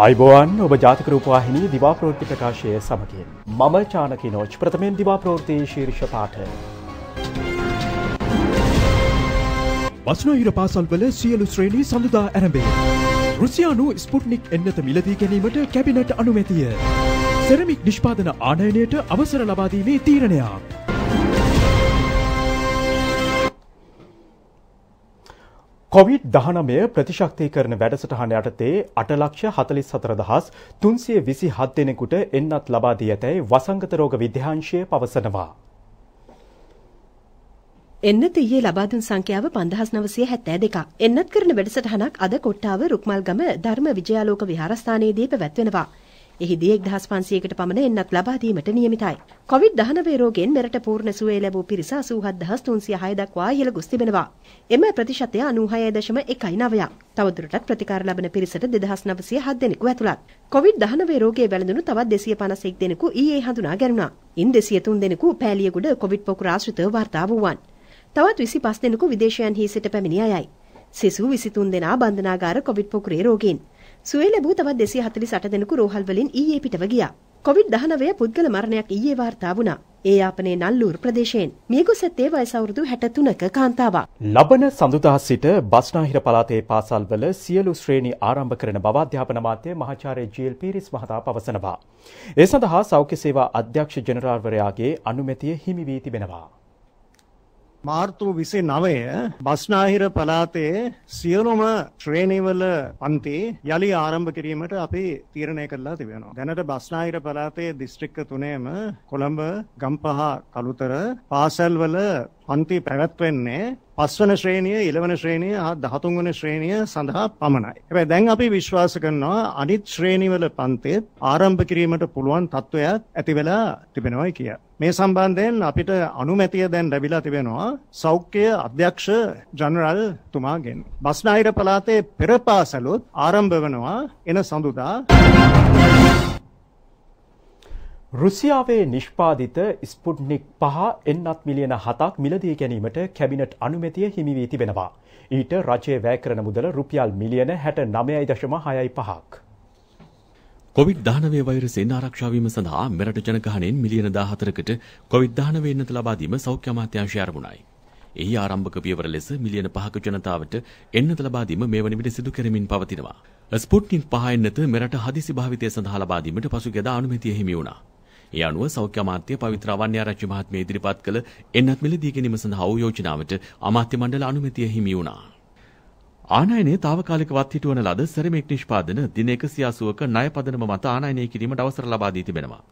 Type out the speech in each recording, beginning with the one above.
අයිබෝවන් ඔබ ජාතික රූපවාහිනී දිවා ප්‍රෘති ප්‍රකාශය සමගින්. මම චානක නෝච් ප්‍රථමෙන් දිවා ප්‍රෘතිය ශීර්ෂ පාට. බස්නහිර පාසල්වල සියලු ශ්‍රේණී සඳුදා ඇරඹේ. රුසියානු ස්පුට්නික් එන්නත මිලදී ගැනීමට කැබිනට අනුමැතිය. සෙරමික් නිෂ්පාදන ආනයනයට අවසර ලබාදීමේ තීරණයක්. කොවිඩ් දහනමය ප්‍රතිශක්ති කරන වැඩසටහන යටතේ අටලක්ෂ හතලිස් හතරදහස් තුන්සිය විසි හත් දෙනෙකුට එන්නත් ලබාදී ඇතැයි වසංගතරෝග විද්‍යාංශය පවසනවා. එන්න තියේ ලබාදුන් සංඛ්‍යාව පන්දහස් නවසය හැත්තෑ දෙක. එන්නත් කරන වැඩසටහනක් අද කොට්ටාව රුක්මල් ගම ධර්ම විජයාලෝක විහාරස්ථානයේදී පැවැත්වෙනවා. එහිදී 1500කට පමණ එන්නත් ලබා දීමට නියමිතයි. COVID-19 රෝගයෙන් මෙරට පූර්ණ සුවය ලැබූ පිරිස 87306 දක්වා ඉහළ ගොස් තිබෙනවා. එම ප්‍රතිශතය 96.19ක්. තවදුරටත් ප්‍රතිකාර ලබන පිරිසට 2907 දෙනෙකු ඇතුළත්. COVID-19 රෝගයේ වැළඳුණු තවත් 251 දෙනෙකු ඊයේ හඳුනා ගැනුණා. ඉන් 203 දෙනෙකු පෑලියගොඩ COVID පොකුර ආශ්‍රිතව වාර්තා වූවන්. තවත් 25 දෙනෙකු විදේශයන්හි සිට පැමිණි අයයි. සිසු 23 දෙනා බන්ධනාගාර COVID පොකුරේ රෝගීන්. සුවය ලැබූ තවත් 248 දෙනෙකු රෝහල් වලින් ඊයේ පිටව ගියා. කොවිඩ්-19 පුද්ගල මරණයක් ඊයේ වාර්තා වුණා. ඒ යාපනයේ නල්ලූර් ප්‍රදේශයෙන් මියගොස් ඇත්තේ වයස අවුරුදු 63ක කාන්තාවක්. ලබන සඳුදා සිට බස්නාහිර පළාතේ පාසල්වල සියලු ශ්‍රේණි ආරම්භ කරන බව අධ්‍යාපන මාත්‍ය මහාචාර්ය ජීල් පීරිස් මහතා පවසනවා. ඒ සඳහා සෞඛ්‍ය සේවා අධ්‍යක්ෂ ජනරාල්වරයාගේ අනුමැතිය හිමි වී තිබෙනවා. මාර්තු 29 බස්නාහිර පළාතේ සියලුම ශ්‍රේණිවල පන්ති යලි ආරම්භ කිරීමට අපි තීරණය කළා තිබෙනවා. දැනට බස්නාහිර පළාතේ දිස්ත්‍රික්ක තුනේම කොළඹ, ගම්පහ, කළුතර පාසල්වල පන්ති පැවැත්වෙන්නේ පස්වන ශ්‍රේණිය ඉලවන ශ්‍රේණිය හා දහතුන්වන ශ්‍රේණිය සඳහා පමණයි. හැබැයි දැන් අපි විශ්වාස කරනවා අනිත් ශ්‍රේණිවල පන්තිත් ආරම්භ කිරීමට පුළුවන් තත්ත්වයක් ඇති වෙලා තිබෙනවායි කිය. මේ සම්බන්ධයෙන් අපිට අනුමැතිය දැන් ලැබිලා තිබෙනවා සෞඛ්‍ය අධ්‍යක්ෂ ජනරල් තුමාගෙන්. බස්නාහිර පළාතේ පෙර පාසලුත් ආරම්භ වෙනවා එන සඳුදා රුසියාවේ නිෂ්පාදිත ස්පුට්නික් පහ එන්නත් මිලියන හතක් මිලදී ගැනීමට කැබිනට් අනුමැතිය හිමිවී තිබෙනවා. ඊට රජය වැය කරන මුදල රුපියල් මිලියන හැට නමයයි දශම හයයි පහක්. කොවිD-19 වෛරසයෙන් ආරක්ෂා වීම සඳහා මෙරට ජනගහණයෙන් මිලියන 14කට කොවිD-19 එන්නත ලබා දීම සෞඛ්‍ය අමාත්‍යාංශය අරමුණයි. එහි ආරම්භක පියවර ලෙස මිලියන 5ක ජනතාවට එන්නත ලබා දීම මේ වන විට සිදු කරමින් පවතිනවා. ස්පුට්නික් 5 එන්නත මෙරට හදිසි භාවිතය සඳහා ලබා දීමට පසුගියදා අනුමැතිය හිමි වුණා. ඒ අනුව සෞඛ්‍ය අමාත්‍ය පවිත්‍ර අවන්‍යාරච්චි මහත්මිය ඉදිරිපත් කළ එන්නත් මිල දී ගැනීම සඳහා වූ යෝජනාවට අමාත්‍ය මණ්ඩල අනුමැතිය හිමි වුණා. ආනයනයේ తాවකාලිකවත් හිටවන ලද සෙරමික් නිෂ්පාදන දින 180ක ණය පදනම මත ආනයනය කිරීමට අවසර ලබා දී තිබෙනවා.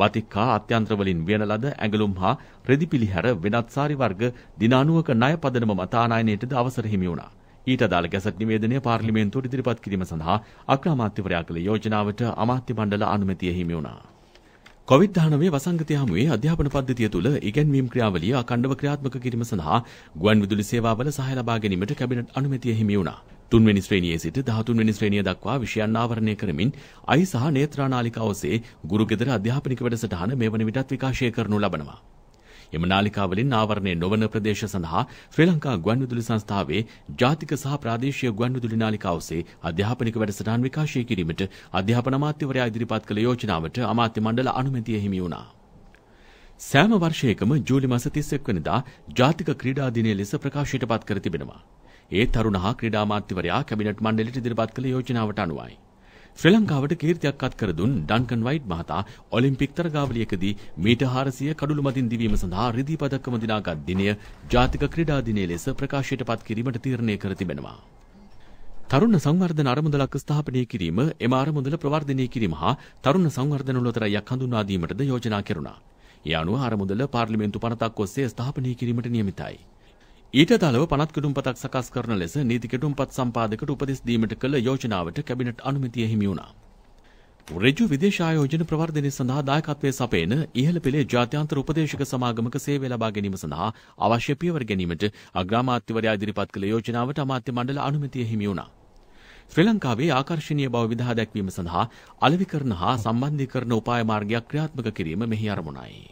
බතික්කා අත්‍යන්ත්‍රවලින් වියන ලද ඇඟලුම් හා රෙදිපිලි හැර වෙනත් සාරි වර්ග දින 90ක ණය පදනම මත ආනයනයටද අවසර හිමි වුණා. ඊට අදාළ ගැසට් නිවේදනය පාර්ලිමේන්තුවට ඉදිරිපත් කිරීම සඳහා අග්‍රාමාත්‍යවරයා කළ යෝජනාවට අමාත්‍ය මණ්ඩල අනුමැතිය හිමි වුණා. කොවිඩ්-19 වසංගතය හමුවේ අධ්‍යාපන පද්ධතිය තුළ ඉගැන්වීම් ක්‍රියාවලිය අඛණ්ඩව ක්‍රියාත්මක කිරීම සඳහා ගුවන් විදුලි සේවාවල සහාය ලබා ගැනීමට කැබිනට් අනුමැතිය හිමි වුණා. තුන්වැනි ශ්‍රේණියේ සිට 13 වෙනි ශ්‍රේණිය දක්වා විෂයන් ආවරණය කරමින් අයි සහ නේත්‍රානාලිකාව ඔසේ ගුරුකෙදර අධ්‍යාපනික වැඩසටහන මේ වන විටත් විකාශය කරනු ලබනවා. එම නාලිකාවලින් ආවරණය නොවන ප්‍රදේශ සඳහා ශ්‍රී ලංකා ගුවන්විදුලි සංස්ථාවේ ජාතික සහ ප්‍රාදේශීය ගුවන්විදුලි නාලිකා ඔස්සේ අධ්‍යාපනික වැඩසටහන් විකාශය කිරීමට අධ්‍යාපන අමාත්‍යවරයා ඉදිරිපත් කළ යෝජනාවට අමාත්‍ය මණ්ඩල අනුමැතිය හිමි වුණා. සෑම වර්ෂයකම ජූලි මස 31 වෙනිදා ජාතික ක්‍රීඩා දිනය ලෙස ප්‍රකාශයට පත් කර තිබෙනවා. ඒ තරුණ හා ක්‍රීඩා අමාත්‍යවරයා කැබිනට් මණ්ඩලයට ඉදිරිපත් කළ යෝජනාවට අනුවයි. ශ්‍රී ලංකාවට කීර්තියක් අත්කර දුන් ඩන්කන් වයිට් මහතා ඔලිම්පික් තරගාවලියකදී මීට 400 කඩුළු මතින් දිවීම සඳහා රිදී පදක්කම දිනාගත් දිනය ජාතික ක්‍රීඩා දිනය ලෙස ප්‍රකාශයට පත් කිරීමට තීරණය කර තිබෙනවා. තරුණ සංවර්ධන අරමුදලක් ස්ථාපනය කිරීම එම අරමුදල ප්‍රවර්ධනය කිරීම හා තරුණ සංවර්ධන උලතරයක් හඳුන්වා දීමටද යෝජනා කෙරුණා. ඒ අනුව අරමුදල පාර්ලිමේන්තු පනතක් ඔස්සේ ස්ථාපනය කිරීමට නියමිතයි. ඊට අදාළව පනත් කුඩුම්පතක් සකස් කරන ලෙස නීති කුඩුම්පත් සම්පාදකට උපදෙස් දීමට කළ යෝජනාවට කැබිනට් අනුමැතිය හිමි වුණා. රජු විදේශ ආයෝජන ප්‍රවර්ධනය සඳහා දායකත්වයේ සපයන ඉහළ පෙළේ ජාත්‍යන්තර උපදේශක සමාගමක සේවය ලබා ගැනීම සඳහා අවශ්‍ය පියවර ගැනීමට අග්‍රාමාත්‍යවරයා ඉදිරිපත් කළ යෝජනාවට අමාත්‍ය මණ්ඩල අනුමැතිය හිමි වුණා. ශ්‍රී ලංකාවේ ආකර්ශනීය බව විදහා දැක්වීම සඳහා අලෙවිකරණ හා සම්බන්ධීකරණ උපාය මාර්ගයක් ක්‍රියාත්මක කිරීම මෙහි අරමුණයි.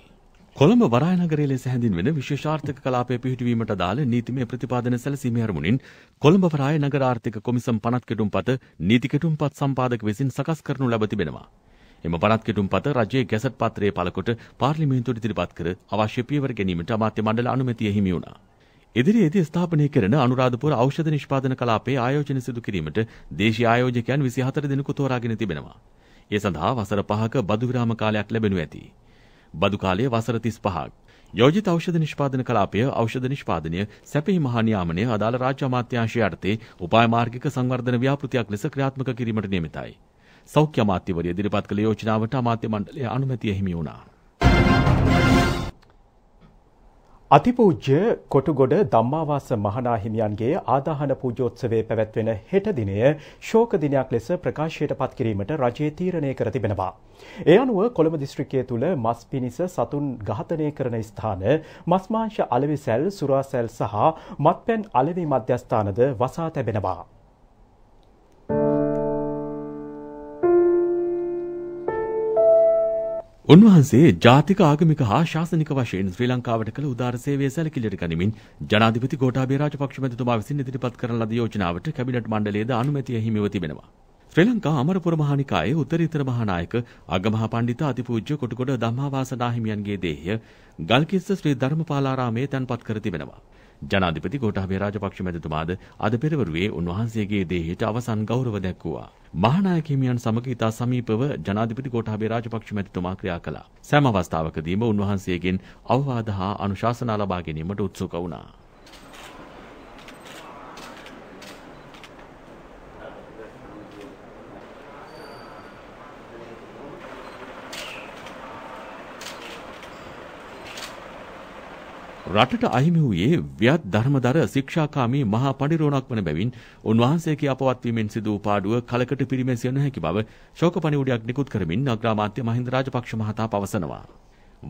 කොළඹ වරායනගරයේ ලෙස හැඳින්වෙන විශේෂාර්ථක කලාපය පිහිටුවීමට අදාළ නීතිමය ප්‍රතිපාදන සැලසීමේ අරමුණින් කොළඹ වරාය නගර ආර්ථික කොමිසම් පනත් කෙටුම්පත නීති කෙටුම්පත් සම්පාදක විසින් සකස් කරනු ලැබ තිබෙනවා. එම පනත් කෙටුම්පත රජයේ ගැසට් පත්‍රයේ පළකොට පාර්ලිමේන්තුවට ඉදිරිපත් කර අවශ්‍ය පියවර ගැනීමට අමාත්‍ය මණ්ඩල අනුමැතිය හිමි වුණා. ඉදිරියේදී ස්ථාපනය කරන අනුරාධපුර ඖෂධ නිෂ්පාදන කලාපයේ ආයෝජන සිදු කිරීමට දේශීය ආයෝජකයන් 24 දෙනෙකු තෝරාගෙන තිබෙනවා. ඒ සඳහා වසර 5ක බදු විරාම කාලයක් ලැබෙනු ඇතී. බදු කාලය වසර 35ක්. යෝජිත ඖෂධ නිෂ්පාදන කලාපය ඖෂධ නිෂ්පාදනය සැපෙහි මහා නියාමනය අදාළ රාජ්‍ය අමාත්‍යාංශය යටතේ උපාය මාර්ගික සංවර්ධන ව්‍යාපෘතියක් ලෙස ක්‍රියාත්මක කිරීමට නියමිතයි. සෞඛ්‍ය අමාත්‍යවරිය ඉදිරිපත් කළ යෝජනාවට අමාත්‍ය මණ්ඩලය අනුමැතිය හිමි වුණා. අතිපූජ්‍ය කොටුගොඩ ධම්මාවාස මහනාහිමියන්ගේ ආදාහන පූජෝත්සවයේ පැවැත්වෙන හෙට දිනය ශෝක දිනයක් ලෙස ප්‍රකාශයට පත් කිරීමට රජය තීරණය කර තිබෙනවා. ඒ අනුව කොළඹ දිස්ත්‍රික්කයේ තුල මස් පිණිස සතුන් ඝාතනය කරන ස්ථාන, මස්මාංශ අලෙවි සැල්, සුරා සැල් සහ මත්පැන් අලෙවි මධ්‍යස්ථානද වසා තැබෙනවා. උන්වහන්සේ ජාතික ආගමික හා ශාසනික වශයෙන් ශ්‍රී ලංකාවට කළ උදාර සේවය සැලකිලිට ගනිමින් ජනාධිපති ගෝඨාභය රාජපක්ෂ මැතිතුමා විසින් ඉදිරිපත් කරන ලද යෝජනාවට කැබිනට් මණ්ඩලයේද අනුමැතිය හිමිව තිබෙනවා. ශ්‍රී ලංකා අමරපුර මහානිකායේ උත්තරීතර මහානායක අගමහා පණ්ඩිත අතිපූජ්‍ය කොටකොඩ ධම්මාවාසනා හිමියන්ගේ දේහය ගල්කිස්ස ශ්‍රී ධර්මපාලාරාමේ තැන්පත් කර තිබෙනවා. ජනාධිපති ගෝඨාභය රාජපක්ෂ මැතිතුමාද අද පෙරවරුවේ උන්වහන්සේගේ දේහයට අවසන් ගෞරව දැක්වුවා. මහානායක හිමියන් සමග ඉතා සමීපව ජනාධිපති ගෝඨාභය රාජපක්ෂ මැතිතුමා ක්‍රියා කළා. සෑම අවස්ථාවකදීම උන්වහන්සේගෙන් අවවාද හා අනුශාසනා ලබා ගැනීමට උත්සුක වුණා. රටට අහිමි වූයේ ව්‍යත් ධර්මදර ශික්ෂාකාමී මහා පඬිරෝණක් වන බැවින් උන්වහන්සේගේ අපවත්වීමෙන් සිදු වූ පාඩුව කලකට පිරිමැසිය නොහැකි බව ශෝක පණිවුඩයක් නිකුත් කරමින් අග්‍රාමාත්‍ය මහින්ද රාජපක්ෂ මහතා පවසනවා.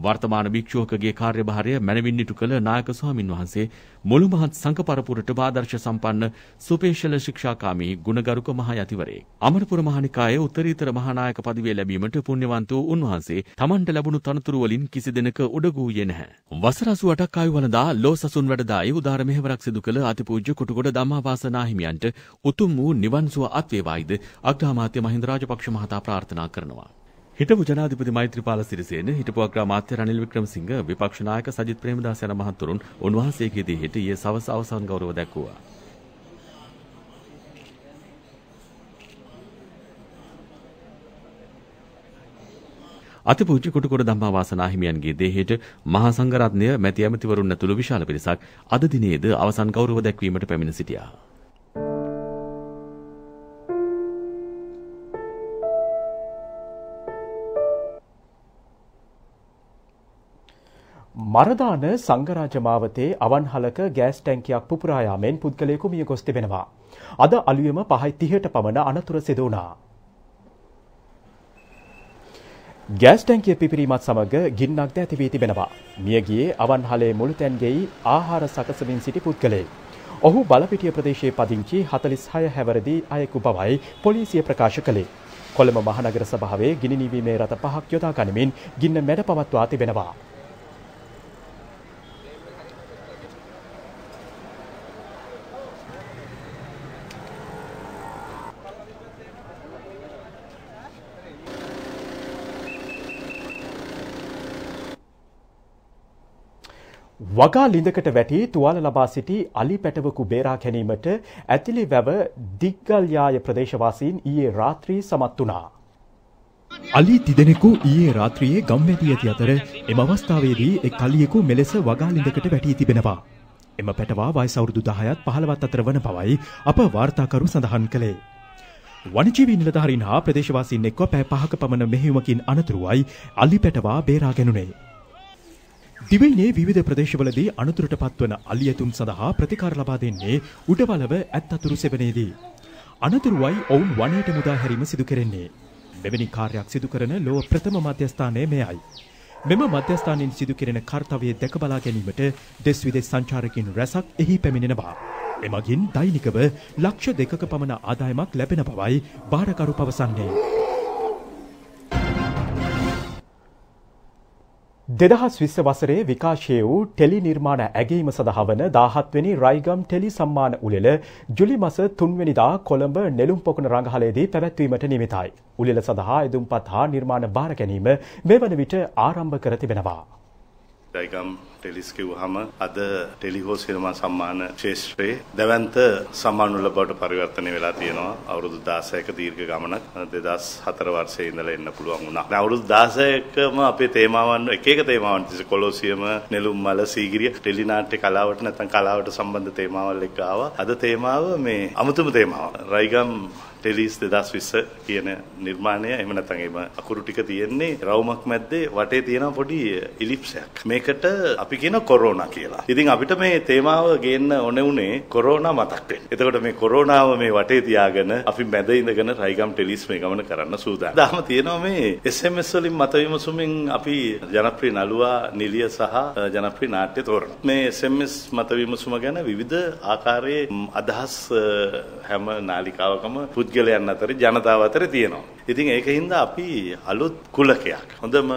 වර්තමාන භික්ෂුවකගේ කාර්යභාරය මැනවින් ඉටු කළ නායක ස්වාමින් වහන්සේ මුළු මහත් සංඝ පරපුරට ආදර්ශ සම්පන්න සුපේශල ශික්ෂාකාමී ගුණගරුක මහයතිවරේ අමරපුර මහනිකායේ උත්තරීතර මහානායක পদවිය ලැබීමට පුණ්‍යවන්ත වූ උන්වහන්සේ තමන්ට ලැබුණු තනතුරු වලින් කිසිදිනක උඩගූයේ නැහැ. වසර 88ක් ආයු වළඳා ලෝසසුන් වැඩදායි උදාර මෙහෙවරක් සිදු කළ අතිපූජ්‍ය කුටුගොඩ ධම්මාවාසනා හිමියන්ට උතුම් වූ නිවන් සුව අත්වේවායිද අග්‍රාමාත්‍ය මහින්ද රාජපක්ෂ මහතා ප්‍රාර්ථනා කරනවා. හිටපු ජනාධිපති මෛත්‍රීපාල සිරිසේන හිටපු අග්‍රාමාත්‍ය රනිල් වික්‍රමසිංහ විපක්ෂ නායක සජිත් ප්‍රේමදාස යන මහතුරුන් උන්වහන්සේගේදී හිට ඊයේ සවස අවසන් ගෞරව දැක්වුවා. අතිපූජ්‍ය කුටුකොඩ ධම්මා වාසනා හිමියන්ගේ දේහයට මහා සංඝරත්නය මැති ඇමතිවරුන් ඇතුළු විශාල පිරිසක් අද දිනේද අවසන් ගෞරව දැක්වීමට පැමිණ සිටියා. මරදාන සංගරාජ මාවතේ අවන්හලක ගෑස් ටැංකියක් පුපුරා යාමෙන් පුද්ගලයෙකු මිය ගොස් තිබෙනවා. අද අලුයම 5:30ට පමණ අනතුර සිදු වුණා. ගෑස් ටැංකිය පිපිරීමත් සමග ගින්නක් ද ඇති වී තිබෙනවා. මිය ගියේ අවන්හලේ මුළුතැන්ගෙයි ආහාර සකසමින් සිටි පුද්ගලයෙක්. ඔහු බලපිටිය ප්‍රදේශයේ පදිංචි 46 හැවරදී අයෙකු බවයි පොලිසිය ප්‍රකාශ කළේ. කොළඹ මහනගර සභාවේ ගිනි නිවීමේ රට පහක් යොදා ගනිමින් ගින්න මැඩ පවත්වා තිබෙනවා. වගා ලිඳකට වැටී තුවාල ලබා සිටි අලි පැටවකු බේරා ගැනීමට ඇතිලි වැව දිග්ගල්යාය ප්‍රදේශවාසීන් ඊයේ රාත්‍රී සමත් වුණා. අලි තිදෙනෙකු ඊයේ රාත්‍රියේ ගම් වැදී ඇති අතර එම අවස්ථාවේදී එක් කල්ලියෙකු මෙලෙස වගා ලිඳකට වැටී තිබෙනවා. එම පැටවා වයස අවුරුදු 10ත් 15ත් අතර වන බවයි අප වාර්තාකරු සඳහන් කළේ. වනජීවී නිලධාරීන් හා ප්‍රදේශවාසීන් එක්ව පැය 5ක පමණ මෙහෙයුමකින් අනතුරුවයි අලි පැටවා බේරා ගැනුණේ. දිවයිනේ විවිධ ප්‍රදේශවලදී අනුතුරට පත්වන අලියතුන් සඳහා ප්‍රතිකාර ලබා දෙන්නේ උඩවලව ඇත්තතුරු සෙවණේදී. අනතුරුවයි ඔවුන් වනයේට මුදා හැරීම සිදු කෙරෙන්නේ. මෙවැනි කාර්යයක් සිදු කරන ලෝව ප්‍රථම මධ්‍යස්ථානය මෙයයි. මෙම මධ්‍යස්ථානයෙන් සිදු කෙරෙන කාර්යය දැක බලා ගැනීමට දෙස් විදෙස් සංචාරකින් රැසක් එහි පැමිණෙනවා. එමගින් දෛනිකව ලක්ෂ දෙකක පමණ ආදායමක් ලැබෙන බවයි බාරකරු පවසන්නේ. දෙදහස් විස්ස වසරේ විකාශය වූ ටෙලි නිර්මාණ ඇගීම සඳහා වන දාහත්වනි රයිගම් ටෙලි සම්මාන උළෙල ජුලි මස තුන්වැනිදා කොළඹ නෙළුම් පොකුණ රඟහලේදී පැවැත්වීමට නිමිතයි. උළෙල සඳහා එදුම්පත් හා නිර්මාණ භාර ගැනීම මේ වන විට ආරම්භ කර තිබෙනවා. දයිගම් ටෙලිස්කිව්හම අද ටෙලිහෝ සිනමා සම්මාන ශේෂ්ත්‍රයේ දැවන්ත සම්මානුල බවට පරිවර්තනය වෙලා තියෙනවා අවුරුදු 16ක දීර්ඝ ගමනක් 2004 වර්ෂයේ ඉඳලා එන්න පුළුවන් වුණා. අවුරුදු 16කම අපේ තේමාවන් එක එක තේමාවන් තිස්සේ කොලොසියම, නෙළුම්මල, සීගිරිය ටෙලි නාට්‍ය කලාවට නැත්නම් කලාවට සම්බන්ධ තේමාවල් එක්ක ආවා. අද තේමාව මේ අමුතුම තේමාව. රයිගම් ටෙලිස් 2020 කියන නිර්මාණය එහෙම නැත්නම් එම අකුරු ටික තියෙන්නේ රවුමක් මැද්දේ වටේ තියෙන පොඩි ඉලිප්සයක්. මේකට අපි කියන කොරෝනා කියලා. ඉතින් අපිට මේ තේමාව ගේන්න ඕනේ උනේ කොරෝනා මතක් වෙන්න. එතකොට මේ කොරෝනාව මේ වටේ තියාගෙන අපි මැද ඉඳගෙන රයිගම් ටෙලිස් මේ ගමන කරන්න සූදානම්. දාම තියෙනවා මේ SMS වලින් මත විමසුමින් අපි ජනප්‍රිය නළුවා නිලිය සහ ජනප්‍රිය නාට්‍ය තෝරනවා. මේ SMS මත විමසුම ගැන විවිධ ආකාරයේ අදහස් හැම නාලිකාවකම පුජ පුද්ගලයන් අතර ජනතාව අතර තියෙනවා. ඉතින් ඒකින්ද අපි අලුත් කුලකයක් හොඳම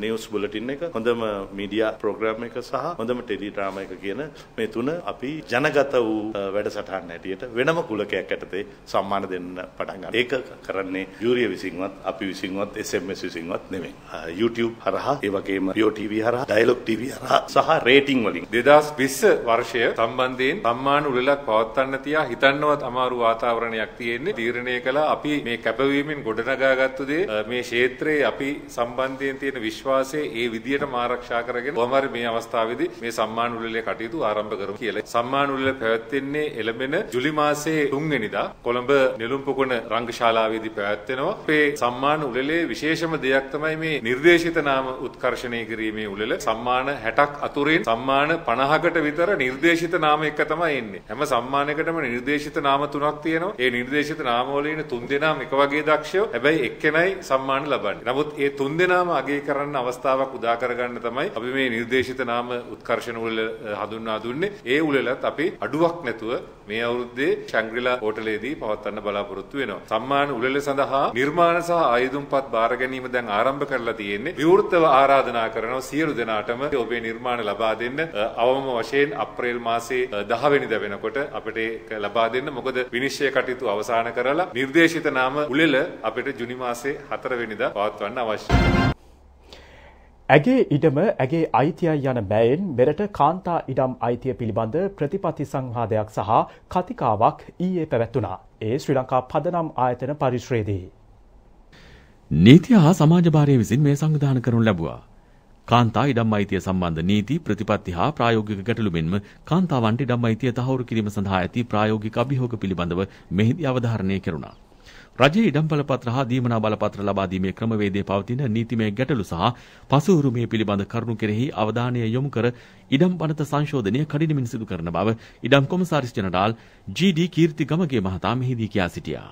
නිවස් බුලටින් එක හොඳම මීඩියා ප්‍රෝග්‍රෑම් එක සහ හොඳම ටෙලි ඩ්‍රාමා එක කියන මේ තුන අපි ජනගත වූ වැඩසටහන් හැටියට වෙනම කුලකයක් ඇටතේ සම්මාන දෙන්න පටන් ගන්නවා. ඒක කරන්නේ ජූරිය විසින්වත් අපි විසින්වත් SMS විසින්වත් නෙමෙයි. YouTube හරහා ඒ වගේම Bio TV හරහා Dialog TV හරහා සහ රේටින් වලින් 2020 වර්ෂය සම්බන්ධයෙන් සම්මාන උළෙලක් පවත්වන්න තියා හිතන්නවත් අමාරු වාතාවරණයක් තියෙන්නේ. තීරණය කළා අපි මේ කැපවීමෙන් ගොඩ ගොඩනගාගත්තු දේ මේ ක්ෂේත්‍රයේ අපි සම්බන්ධයෙන් තියෙන විශ්වාසය ඒ විදියටම ආරක්ෂා කරගෙන කොහොමද මේ අවස්ථාවේදී මේ සම්මාන උළෙලේ කටයුතු ආරම්භ කරමු කියලා. සම්මාන උළෙල පැවැත්වෙන්නේ එළඹෙන ජුලි මාසයේ 3 වෙනිදා කොළඹ නෙළුම්පොකුණ රංගශාලාවේදී පැවැත්වෙනවා. අපේ සම්මාන උළෙලේ විශේෂම දෙයක් තමයි මේ නිර්දේශිත නාම උත්කර්ෂණය කිරීමේ උළෙල. සම්මාන 60ක් අතුරින් සම්මාන 50කට විතර නිර්දේශිත නාම එක තමයි එන්නේ. හැම සම්මානයකටම නිර්දේශිත නාම තුනක් තියෙනවා. ඒ නිර්දේශිත නාමවලින් තුන් දෙනාම එක වගේ දක්ෂයෝ හැබැයි එක්කෙනයි සම්මාන ලබන්නේ. නමුත් ඒ තුන්දෙනාම අගය කරන්න අවස්ථාවක් උදා කරගන්න තමයි අපි මේ නිර්දේශිත නාම උත්කර්ෂණ උළෙල හඳුන්වා දුන්නේ. ඒ උළෙලත් අපි අඩුවක් නැතුව මේ අවුරුද්දේ ශැංග්‍රිලා හෝටලේදී පවත්වන්න බලාපොරොත්තු වෙනවා. සම්මාන උළෙල සඳහා නිර්මාණ සහ ආයුධම්පත් බාර ගැනීම දැන් ආරම්භ කරලා තියෙන්නේ. විවෘතව ආරාධනා කරනවා සියලු දෙනාටම ඔබේ නිර්මාණ ලබා දෙන්න අවම වශයෙන් අප්‍රේල් මාසේ 10 වෙනිදා වෙනකොට අපිට ලබා දෙන්න. මොකද විනිශ්චය කටයුතු අවසන් කරලා නිර්දේශිත නාම උළෙල අපේ අපිට ජුනි මාසේ 4 වෙනිදා පවත්වන්න අවශ්‍යයි. ඇගේ ඉඩම ඇගේ අයිතියයි යන බැයින් මෙරට කාන්තා ඉඩම් අයිතිය පිළිබඳ ප්‍රතිපත්ති සංවාදයක් සහ කතිකාවක් ඊයේ පැවැත්වුණා. ඒ ශ්‍රී ලංකා පදනම් ආයතන පරිශ්‍රයේදී. නීතිය හා සමාජභාරය විසින් මේ සංවිධාන කරනු ලැබුවා. කාන්තා ඉඩම් අයිතිය සම්බන්ධ නීති ප්‍රතිපත්ති හා ප්‍රායෝගික ගැටලු මෙන්ම කාන්තාවන්ට ඉඩම් අයිතිය තහවුරු කිරීම සඳහා ඇති ප්‍රායෝගික අභියෝග පිළිබඳව මෙහිදී අවධාරණය කෙරුණා. රජයේ ඉඩම් බලපත්‍ර හා දීමනා බලපත්‍ර ලබා දීමේ ක්‍රමවේදයේ පවතින නීතිමය ගැටලු සහ පසුහුරුමේ පිළිබඳ කරුණු කෙරෙහි අවධානය යොමු කර ඉඩම් පනත සංශෝධනය කඩිනමින් සිදු කරන බව ඉඩම් කොමසාරිස් ජනරාල් ජී.ඩී. කීර්තිගමගේ මහතා මෙහිදී කියා සිටියා.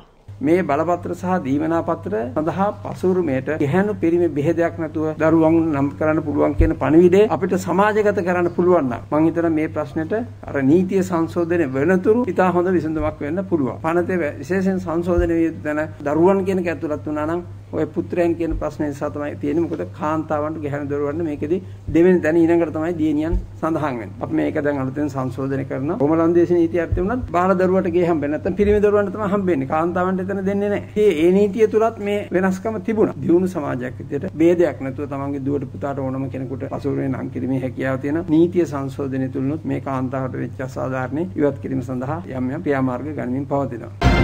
මේ බලපත්‍ර සහ දීමනා පත්‍ර සඳහා පසුරුමයට ගැහැණු පිරිමි බෙහෙදයක් නැතුව දරුවන් නම් කරන්න පුළුවන් කියන පණිවිඩය අපිට සමාජගත කරන්න පුළුවන් නම් මම හිතන මේ ප්‍රශ්නෙට අර නීතිය සංශෝධනය වෙනතුරු ඉතා හොඳ විසඳුමක් වෙන්න පුළුවන්. පනතේ විශේෂයෙන් සංශෝධනය වෙන දරුවන් කියන එක ඇතුළත් වුණා නම් ඔය පුත්‍රයන් කියන ප්‍රශ්නේ නිසා තමයි තියෙන්නේ. මොකද කාන්තාවන්ට ගැහැණු දරුවන්ට මේකෙදි දෙවෙනි තැන ඊළඟට තමයි දියණියන් සඳහන් වෙන්නේ. අපි මේක දැන් අලුතෙන් සංශෝධනය කරන කොමලන්දේශ නීතිය අර්ථය උනත් බාල දරුවට ගේ හම්බෙන්නේ නැත්නම් පිරිමි දරුවන්ට තමයි හම්බෙන්නේ. කාන්තාවන්ට එතන දෙන්නේ නැහැ. ඒ නීතිය තුලත් මේ වෙනස්කම තිබුණා. දියුණු සමාජයක් විදිහට ભેදයක් නැතුව තමන්ගේ දුවට පුතාට ඕනම කෙනෙකුට පසුරුවේ නම් කිරීමේ හැකියාව තියෙන නීතිය සංශෝධනය තුලනොත් මේ කාන්තාවට වෙච්ච අසාධාරණ ඉවත් කිරීම සඳහා යම් යම් ක්‍රියාමාර්ග ගනිමින් පවතිනවා.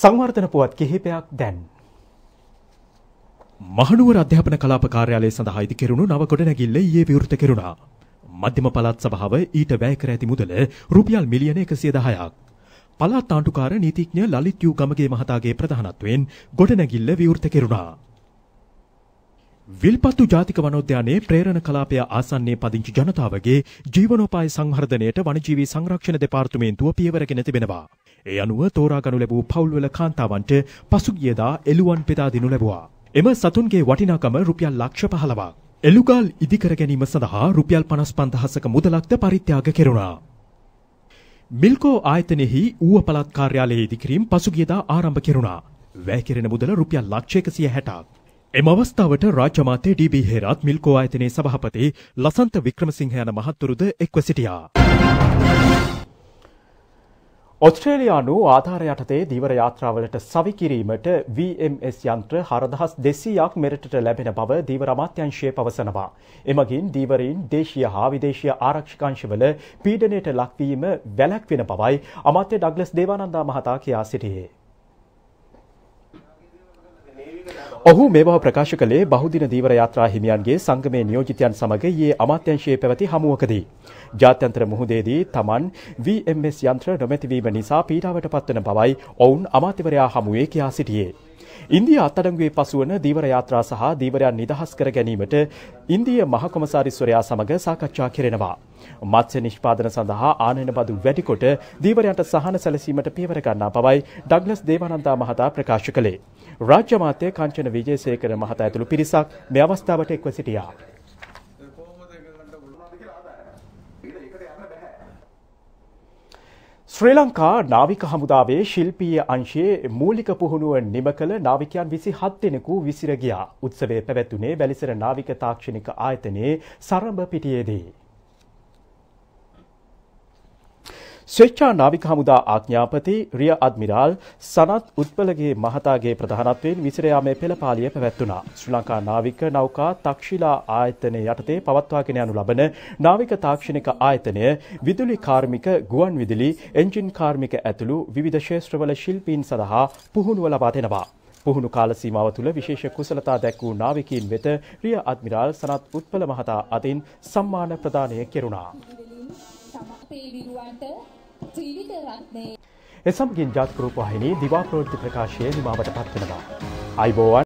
සංවර්ධන පුවත් කිහිපයක් දැන්. මහනුවර අධ්‍යාපන කලාප කාර්යාලය සඳහා ඉදි කෙරුණු නව ගොඩනැගිල්ල ඊයේ විවෘත කෙරුණා. මධ්‍යම පළාත් සභාව ඊට වැය කර ඇති මුදල රුපියල් මිලියන 110ක්. පළාත් ආණ්ඩුකාර නීතිඥ ලලිත් යූ ගමගේ මහතාගේ ප්‍රධානත්වයෙන් ගොඩනැගිල්ල විවෘත කෙරුණා. විල්පත්තු ජාතික වනෝද්‍යානයේ ප්‍රේරණ කලාපය ආසන්නයේ පදිංචි ජනතාවගේ ජීවනෝපාය සංවර්ධනයට වනජීවී සංරක්ෂණ දෙපාර්තමේන්තුව පියවරගෙන තිබෙනවා. ඒ අනුව තෝරාගනු ලැබූ පවුල්වල කාන්තාවන්ට පසුගියදා එළුවන් බෙදා දෙනු ලැබුවා. එම සතුන්ගේ වටිනාකම රුපියල් ලක්ෂ 15ක්. එළුගල් ඉදිකර ගැනීම සඳහා රුපියල් 55000ක මුදලක්ද පරිත්‍යාග කෙරුණා. මිල්කෝ ආයතනයෙහි ඌව පළාත් කාර්යාලයේ ඉදිකිරීම පසුගියදා ආරම්භ කෙරුණා. වැය කෙරෙන මුදල රුපියල් ලක්ෂ 160ක්. එම අවස්ථාවට රාජ්‍ය මාත්‍ය ඩී.බී. හේරත් මිල්කෝ ආයතනයේ සභාපති ලසන්ත වික්‍රමසිංහ යන මහත්වරුද එක්ව සිටියා. ඔස්ට්‍රේලයානු ආධාර යටතේ දීවර යාත්‍රාවලට සවිකිරීමට VMS යන්ත්‍ර හරදහස් දෙසීයක් මෙරටට ලැබෙන බව දීවර අමාත්‍යංශය පවසනවා. එමගින් දීවරීන් දේශීය හා විදේශය ආරක්ෂිකංශවල පීඩනයට ලක්වීම වැලැක්වෙන පවයි අමාත්‍ය ඩග්ලස් දේවානන්දා මහතා කියා සිටියේ. ඔහු මේ බව ප්‍රකාශ කළේ බහුදින දීවර යාත්‍රා හිමියන්ගේ සංගමේ නියෝජිතයන් සමග ඊයේ අමාත්‍යංශයේ පැවති හමුවකදී. ජාත්‍යන්තර මුහුදේදී Taman VMS යන්ත්‍ර නොමැතිවීම නිසා පීඩාවට පත්වන බවයි ඔවුන් අමාත්‍යවරයා හමුවේ කියා සිටියේ. ඉන්දිය අත්අඩංගුවේ පසුවන දීවර යාත්‍රා සහ දීවරයන් නිදහස් කර ගැනීමට ඉන්දිය මහකොමසාරිස්වරයා සමග සාකච්ඡා කෙරෙනවා. මත්ස්‍ය නිෂ්පාදන සඳහා ආනයන බදු වැඩිකොට දීවරයන්ට සහන සැලසීමට පියවර ගන්නා බවයි ඩග්ලස් දේවානන්දා මහතා ප්‍රකාශ කළේ. රාජ්‍ය මාත්‍ය කංචන විජේසේකර මහතා ඇතුළු පිරිසක් මේ අවස්ථාවට එක්ව සිටියා. ශ්‍රී ලංකා නාවික හමුදාවේ ශිල්පීය අංශයේ මූලික පුහුණුව නිම කළ නාවිකයන් විසි හත් දෙනෙකු විසිරගියා උත්සවේ පැවැත්තුනේ බැලිසර නාවික තාක්ෂණික ආයතනයේ සරඹ පිටියේදී. ස්වේච්ඡා නාවික හමුදා ආඥාපති රිය අද්මිරාල් සනත් උත්පලගේ මහතාගේ ප්‍රධානත්වයෙන් විසිර යාමේ පෙළපාලිය පැවැත්වුණා. ශ්‍රී ලංකා නාවික නෞකා තක්ෂිලා ආයතනය යටතේ පවත්වාගෙන යනු ලබන නාවික තාක්ෂණික ආයතනය විදුලි කාර්මික ගුවන් විදුලි එන්ජින් කාර්මික ඇතුළු විවිධ ශේෂ්ත්‍රවල ශිල්පීන් සඳහා පුහුණුව ලබා දෙනවා. පුහුණු කාල සීමාව තුළ විශේෂ කුසලතා දැක් වූ නාවිකීන් වෙත රිය අද්මිරාල් සනත් උත්පල මහතා අතින් සම්මාන ප්‍රදානය කෙරුණා. ත්‍රීවිධ රත්නේ එසම්ගින් ජාතිකරූපවාහිනී දිවා ප්‍රවෘත්ති ප්‍රකාශයේ නිමාවට පත්වෙනවා. අයිබෝවන්